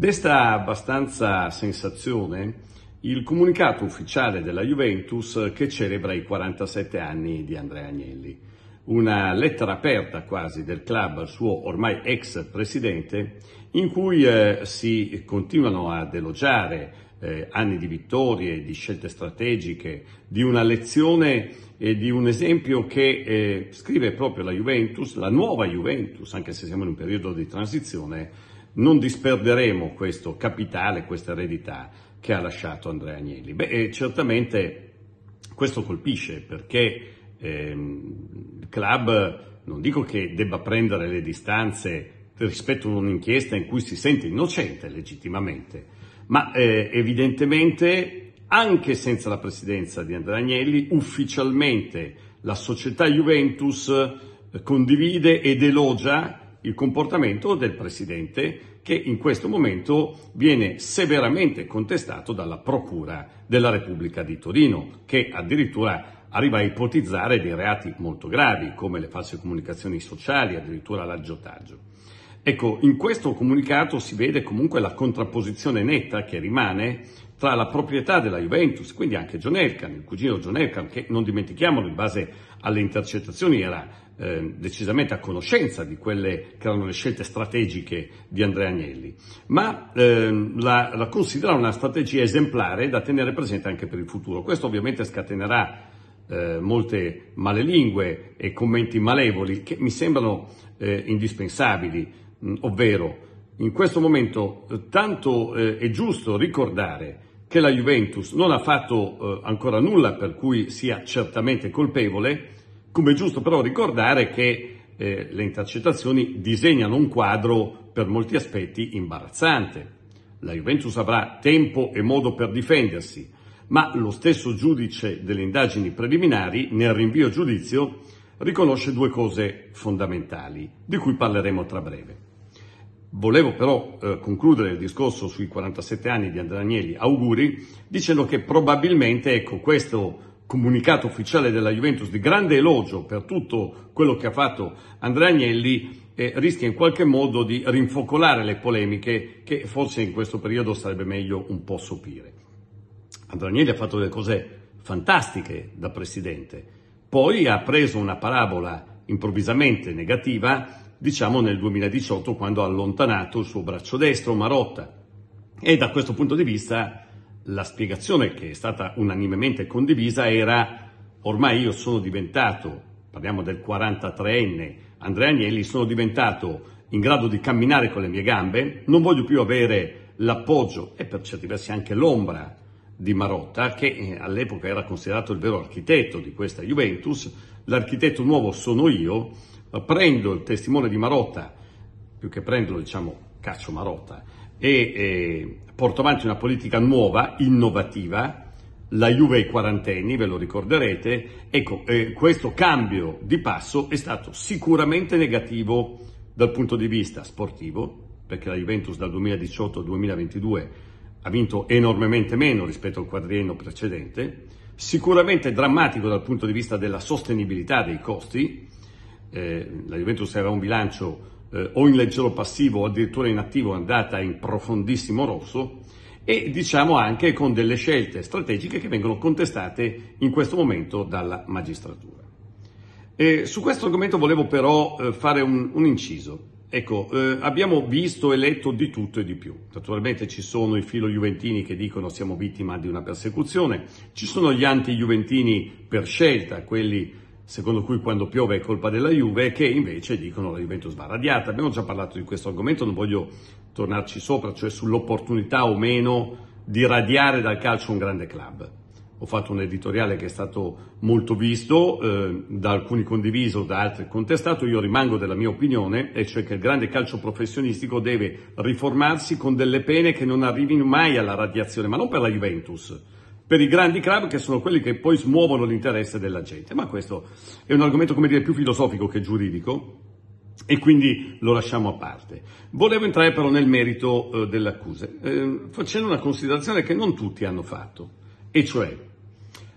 Desta abbastanza sensazione il comunicato ufficiale della Juventus che celebra i 47 anni di Andrea Agnelli. Una lettera aperta quasi del club al suo ormai ex presidente in cui eh, si continuano ad elogiare eh, anni di vittorie, di scelte strategiche, di una lezione e di un esempio che eh, scrive proprio la Juventus, la nuova Juventus, anche se siamo in un periodo di transizione, non disperderemo questo capitale, questa eredità che ha lasciato Andrea Agnelli. Beh, certamente questo colpisce perché ehm, il club non dico che debba prendere le distanze rispetto a un'inchiesta in cui si sente innocente legittimamente, ma eh, evidentemente anche senza la presidenza di Andrea Agnelli ufficialmente la società Juventus condivide ed elogia il comportamento del presidente che in questo momento viene severamente contestato dalla Procura della Repubblica di Torino, che addirittura arriva a ipotizzare dei reati molto gravi, come le false comunicazioni sociali, addirittura l'aggiotaggio. Ecco, in questo comunicato si vede comunque la contrapposizione netta che rimane tra la proprietà della Juventus, quindi anche John Elkan, il cugino John Elkan, che non dimentichiamolo in base alle intercettazioni era Ehm, decisamente a conoscenza di quelle che erano le scelte strategiche di Andrea Agnelli, ma eh, la, la considera una strategia esemplare da tenere presente anche per il futuro. Questo ovviamente scatenerà eh, molte malelingue e commenti malevoli che mi sembrano eh, indispensabili, mh, mm, ovvero in questo momento eh, tanto eh, è giusto ricordare che la Juventus non ha fatto eh, ancora nulla per cui sia certamente colpevole, come è giusto però ricordare che eh, le intercettazioni disegnano un quadro per molti aspetti imbarazzante. La Juventus avrà tempo e modo per difendersi, ma lo stesso giudice delle indagini preliminari, nel rinvio a giudizio, riconosce due cose fondamentali, di cui parleremo tra breve. Volevo però eh, concludere il discorso sui 47 anni di Andrea Agnelli, auguri, dicendo che probabilmente ecco, questo comunicato ufficiale della Juventus di grande elogio per tutto quello che ha fatto Andrea Agnelli eh, rischia in qualche modo di rinfocolare le polemiche che forse in questo periodo sarebbe meglio un po' sopire. Andrea Agnelli ha fatto delle cose fantastiche da presidente, poi ha preso una parabola improvvisamente negativa, diciamo nel 2018 quando ha allontanato il suo braccio destro Marotta e da questo punto di vista la spiegazione che è stata unanimemente condivisa era ormai io sono diventato, parliamo del 43enne Andrea Agnelli, sono diventato in grado di camminare con le mie gambe, non voglio più avere l'appoggio e per certi versi anche l'ombra di Marotta, che eh, all'epoca era considerato il vero architetto di questa Juventus, l'architetto nuovo sono io, prendo il testimone di Marotta, più che prendo diciamo, caccio Marotta, e eh, porta avanti una politica nuova, innovativa, la Juve ai quarantenni, ve lo ricorderete, ecco, eh, questo cambio di passo è stato sicuramente negativo dal punto di vista sportivo, perché la Juventus dal 2018 al 2022 ha vinto enormemente meno rispetto al quadriennio precedente, sicuramente drammatico dal punto di vista della sostenibilità dei costi, eh, la Juventus aveva un bilancio eh, o in leggero passivo o addirittura in attivo è andata in profondissimo rosso e diciamo anche con delle scelte strategiche che vengono contestate in questo momento dalla magistratura. E su questo argomento volevo però eh, fare un, un, inciso. Ecco, eh, abbiamo visto e letto di tutto e di più. Naturalmente ci sono i filo juventini che dicono siamo vittima di una persecuzione, ci sono gli anti-juventini per scelta, quelli secondo cui quando piove è colpa della Juve, e che invece dicono la Juventus va radiata. Abbiamo già parlato di questo argomento, non voglio tornarci sopra, cioè sull'opportunità o meno di radiare dal calcio un grande club. Ho fatto un editoriale che è stato molto visto, eh, da alcuni condiviso, da altri contestato. Io rimango della mia opinione, e cioè che il grande calcio professionistico deve riformarsi con delle pene che non arrivino mai alla radiazione, ma non per la Juventus, per i grandi club che sono quelli che poi smuovono l'interesse della gente. Ma questo è un argomento, come dire, più filosofico che giuridico e quindi lo lasciamo a parte. Volevo entrare però nel merito eh, delle accuse, eh, facendo una considerazione che non tutti hanno fatto, e cioè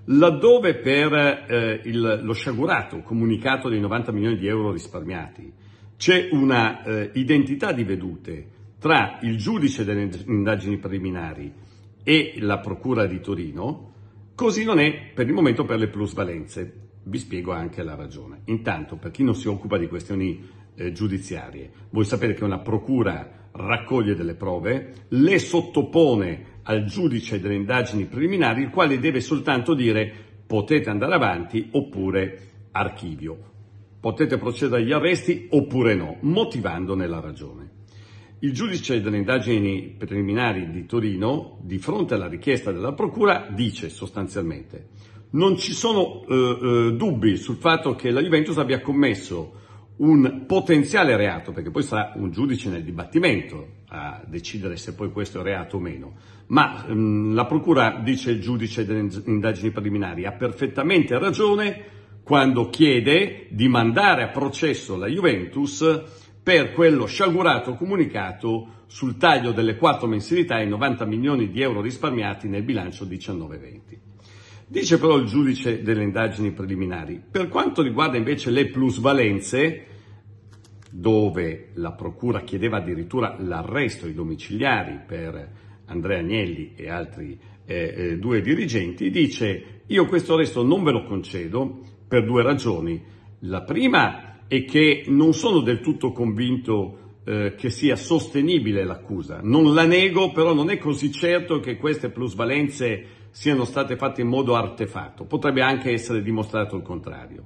laddove per eh, il, lo sciagurato comunicato dei 90 milioni di euro risparmiati c'è una eh, identità di vedute tra il giudice delle indagini preliminari e la Procura di Torino, così non è per il momento per le plusvalenze. Vi spiego anche la ragione. Intanto, per chi non si occupa di questioni eh, giudiziarie, voi sapete che una Procura raccoglie delle prove, le sottopone al giudice delle indagini preliminari, il quale deve soltanto dire potete andare avanti oppure archivio, potete procedere agli arresti oppure no, motivandone la ragione. Il giudice delle indagini preliminari di Torino, di fronte alla richiesta della Procura, dice sostanzialmente non ci sono eh, eh, dubbi sul fatto che la Juventus abbia commesso un potenziale reato, perché poi sarà un giudice nel dibattimento a decidere se poi questo è reato o meno, ma mh, mm, la Procura, dice il giudice delle indagini preliminari, ha perfettamente ragione quando chiede di mandare a processo la Juventus per quello sciagurato comunicato sul taglio delle quattro mensilità e 90 milioni di euro risparmiati nel bilancio 19-20. Dice però il giudice delle indagini preliminari, per quanto riguarda invece le plusvalenze, dove la procura chiedeva addirittura l'arresto ai domiciliari per Andrea Agnelli e altri eh, eh due dirigenti, dice io questo arresto non ve lo concedo per due ragioni. La prima è e che non sono del tutto convinto eh, che sia sostenibile l'accusa. Non la nego, però non è così certo che queste plusvalenze siano state fatte in modo artefatto. Potrebbe anche essere dimostrato il contrario.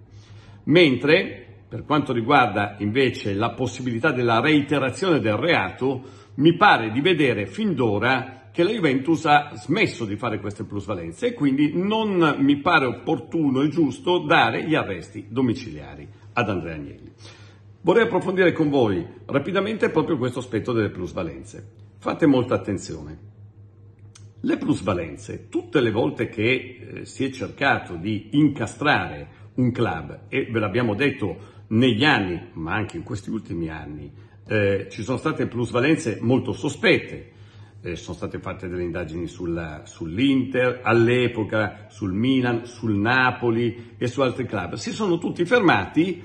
Mentre, per quanto riguarda invece la possibilità della reiterazione del reato, mi pare di vedere fin d'ora che la Juventus ha smesso di fare queste plusvalenze e quindi non mi pare opportuno e giusto dare gli arresti domiciliari ad Andrea Agnelli. Vorrei approfondire con voi rapidamente proprio questo aspetto delle plusvalenze. Fate molta attenzione. Le plusvalenze, tutte le volte che eh, si è cercato di incastrare un club, e ve l'abbiamo detto negli anni, ma anche in questi ultimi anni, eh, ci sono state plusvalenze molto sospette, eh, sono state fatte delle indagini sulla, sull'Inter, all'epoca sul Milan, sul Napoli e su altri club. Si sono tutti fermati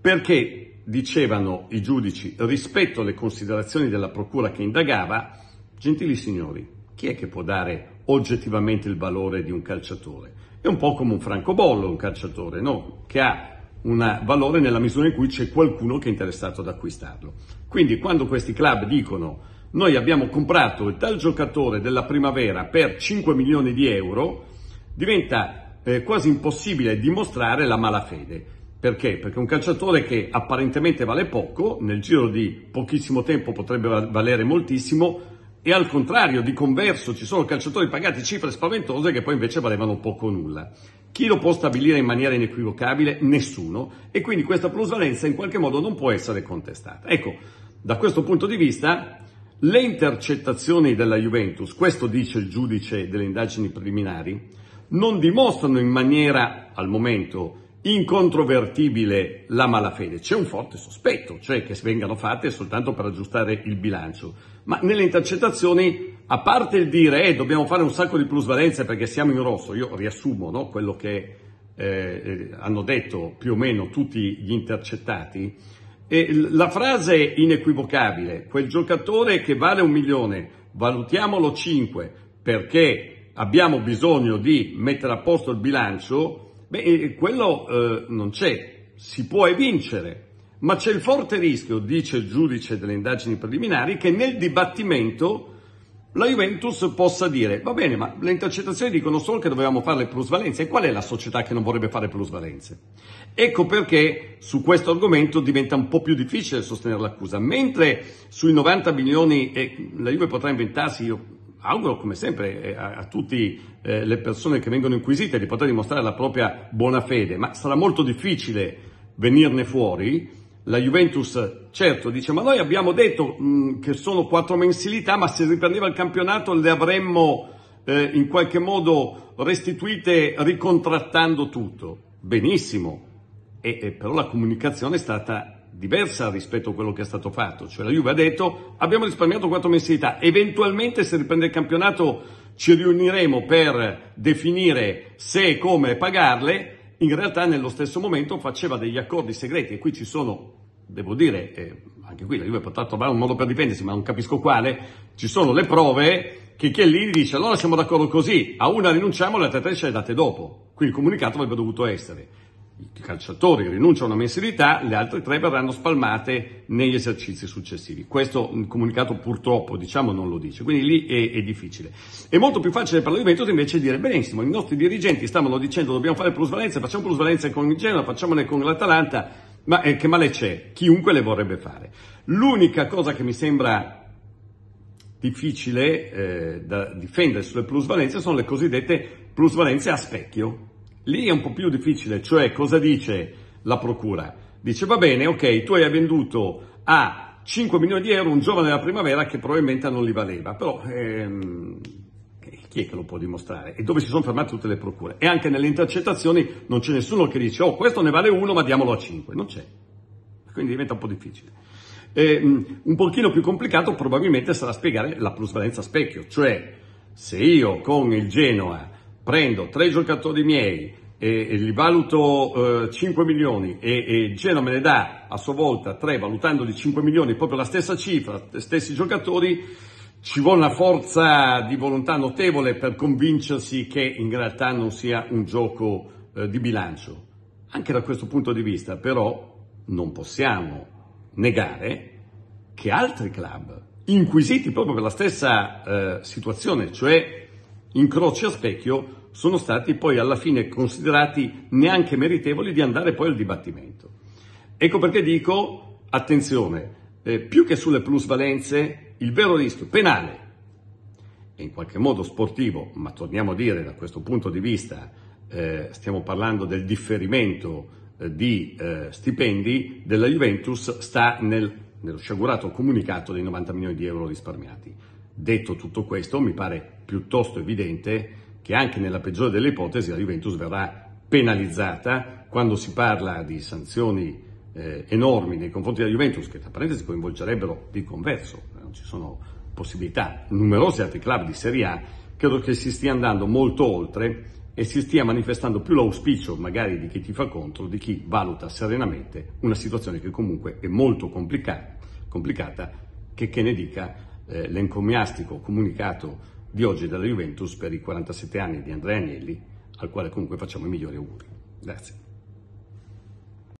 perché dicevano i giudici rispetto alle considerazioni della procura che indagava, gentili signori, chi è che può dare oggettivamente il valore di un calciatore? È un po' come un francobollo un calciatore, no? Che ha un valore nella misura in cui c'è qualcuno che è interessato ad acquistarlo. Quindi quando questi club dicono noi abbiamo comprato il tal giocatore della primavera per 5 milioni di euro, diventa eh, quasi impossibile dimostrare la malafede. Perché? Perché un calciatore che apparentemente vale poco, nel giro di pochissimo tempo potrebbe valere moltissimo, e al contrario, di converso, ci sono calciatori pagati cifre spaventose che poi invece valevano poco o nulla. Chi lo può stabilire in maniera inequivocabile? Nessuno. E quindi questa plusvalenza in qualche modo non può essere contestata. Ecco, da questo punto di vista le intercettazioni della Juventus, questo dice il giudice delle indagini preliminari, non dimostrano in maniera, al momento, incontrovertibile la malafede. C'è un forte sospetto, cioè che vengano fatte soltanto per aggiustare il bilancio. Ma nelle intercettazioni, a parte il dire eh, dobbiamo fare un sacco di plusvalenze perché siamo in rosso, io riassumo no, quello che eh, eh hanno detto più o meno tutti gli intercettati, e la frase è inequivocabile, quel giocatore che vale un milione, valutiamolo 5 perché abbiamo bisogno di mettere a posto il bilancio, beh, quello eh, non c'è, si può evincere, ma c'è il forte rischio, dice il giudice delle indagini preliminari, che nel dibattimento la Juventus possa dire va bene ma le intercettazioni dicono solo che dovevamo fare le plusvalenze e qual è la società che non vorrebbe fare plusvalenze? Ecco perché su questo argomento diventa un po' più difficile sostenere l'accusa, mentre sui 90 milioni e la Juve potrà inventarsi, io auguro come sempre eh, a, a tutte eh, le persone che vengono inquisite di poter dimostrare la propria buona fede, ma sarà molto difficile venirne fuori, la Juventus, certo, dice, ma noi abbiamo detto mh, mm, che sono quattro mensilità, ma se riprendeva il campionato le avremmo eh, in qualche modo restituite ricontrattando tutto. Benissimo, e, e, però la comunicazione è stata diversa rispetto a quello che è stato fatto. Cioè la Juve ha detto, abbiamo risparmiato quattro mensilità, eventualmente se riprende il campionato ci riuniremo per definire se e come pagarle, in realtà nello stesso momento faceva degli accordi segreti e qui ci sono devo dire, eh, anche qui la Juve potrà trovare un modo per difendersi, ma non capisco quale, ci sono le prove che Chiellini dice allora siamo d'accordo così, a una rinunciamo, e le altre tre ce le date dopo. Qui il comunicato avrebbe dovuto essere i calciatori rinunciano a mensilità, le altre tre verranno spalmate negli esercizi successivi. Questo comunicato purtroppo diciamo, non lo dice, quindi lì è, è, difficile. È molto più facile per la Juventus invece dire benissimo, i nostri dirigenti stavano dicendo dobbiamo fare plusvalenze, facciamo plusvalenze con il Genoa, facciamone con l'Atalanta, ma eh, che male c'è? Chiunque le vorrebbe fare. L'unica cosa che mi sembra difficile eh, da difendere sulle plusvalenze sono le cosiddette plusvalenze a specchio Lì è un po' più difficile, cioè cosa dice la procura? Dice va bene, ok, tu hai venduto a 5 milioni di euro un giovane della primavera che probabilmente non li valeva, però ehm, chi è che lo può dimostrare? E dove si sono fermate tutte le procure? E anche nelle intercettazioni non c'è nessuno che dice oh questo ne vale uno ma diamolo a 5, non c'è. Quindi diventa un po' difficile. E, ehm, un pochino più complicato probabilmente sarà spiegare la plusvalenza specchio, cioè se io con il Genoa prendo tre giocatori miei e, e li valuto eh, 5 milioni e, e il Genoa me ne dà a sua volta 3 valutandoli 5 milioni, proprio la stessa cifra, stessi giocatori, ci vuole una forza di volontà notevole per convincersi che in realtà non sia un gioco eh, di bilancio. Anche da questo punto di vista però non possiamo negare che altri club, inquisiti proprio per la stessa eh, situazione, cioè incroci a specchio sono stati poi alla fine considerati neanche meritevoli di andare poi al dibattimento. Ecco perché dico, attenzione, eh, più che sulle plusvalenze, il vero rischio penale e in qualche modo sportivo, ma torniamo a dire da questo punto di vista, eh, stiamo parlando del differimento eh, di eh, stipendi della Juventus, sta nel, nello sciagurato comunicato dei 90 milioni di euro risparmiati. Detto tutto questo, mi pare piuttosto evidente che anche nella peggiore delle ipotesi la Juventus verrà penalizzata quando si parla di sanzioni eh, enormi nei confronti della Juventus, che tra parentesi coinvolgerebbero di converso, eh, non ci sono possibilità, numerosi altri club di Serie A, credo che si stia andando molto oltre e si stia manifestando più l'auspicio magari di chi ti fa contro, di chi valuta serenamente una situazione che comunque è molto complica- complicata, che, che ne dica eh, l'encomiastico comunicato di oggi dalla Juventus per i 47 anni di Andrea Agnelli, al quale comunque facciamo i migliori auguri. Grazie.